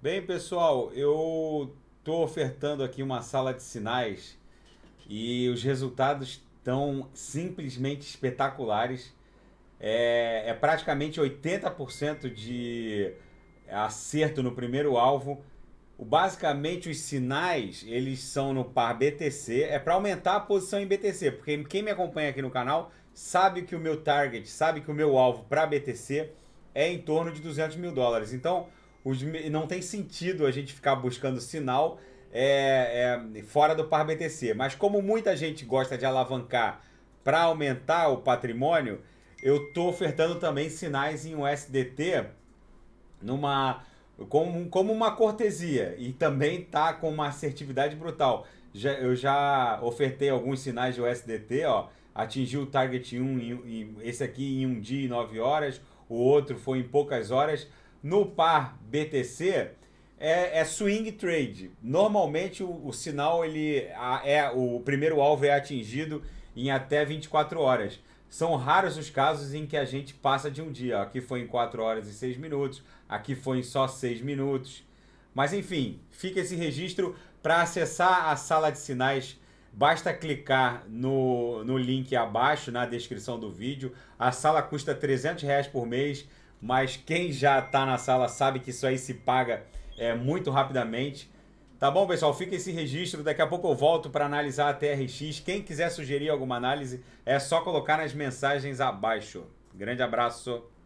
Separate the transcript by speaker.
Speaker 1: Bem, pessoal, eu estou ofertando aqui uma sala de sinais e os resultados estão simplesmente espetaculares. É, é praticamente 80% de acerto no primeiro alvo. Basicamente, os sinais eles são no par BTC. É para aumentar a posição em BTC, porque quem me acompanha aqui no canal sabe que o meu target, sabe que o meu alvo para BTC é em torno de 200 mil dólares. Então, os, não tem sentido a gente ficar buscando sinal é, é, fora do par BTC. Mas como muita gente gosta de alavancar para aumentar o patrimônio, eu estou ofertando também sinais em USDT numa como, como uma cortesia e também tá com uma assertividade brutal. Já, eu já ofertei alguns sinais de USDT, ó, atingiu o target 1 em, em, esse aqui em um dia e 9 horas, o outro foi em poucas horas. No par BTC é, é swing trade. Normalmente o, o sinal ele a, é o primeiro alvo é atingido em até 24 horas. São raros os casos em que a gente passa de um dia. Aqui foi em 4 horas e 6 minutos, aqui foi em só 6 minutos. Mas enfim, fica esse registro. Para acessar a sala de sinais, basta clicar no, no link abaixo, na descrição do vídeo. A sala custa 300 reais por mês mas quem já está na sala sabe que isso aí se paga é, muito rapidamente. Tá bom, pessoal? Fica esse registro. Daqui a pouco eu volto para analisar a TRX. Quem quiser sugerir alguma análise, é só colocar nas mensagens abaixo. Grande abraço.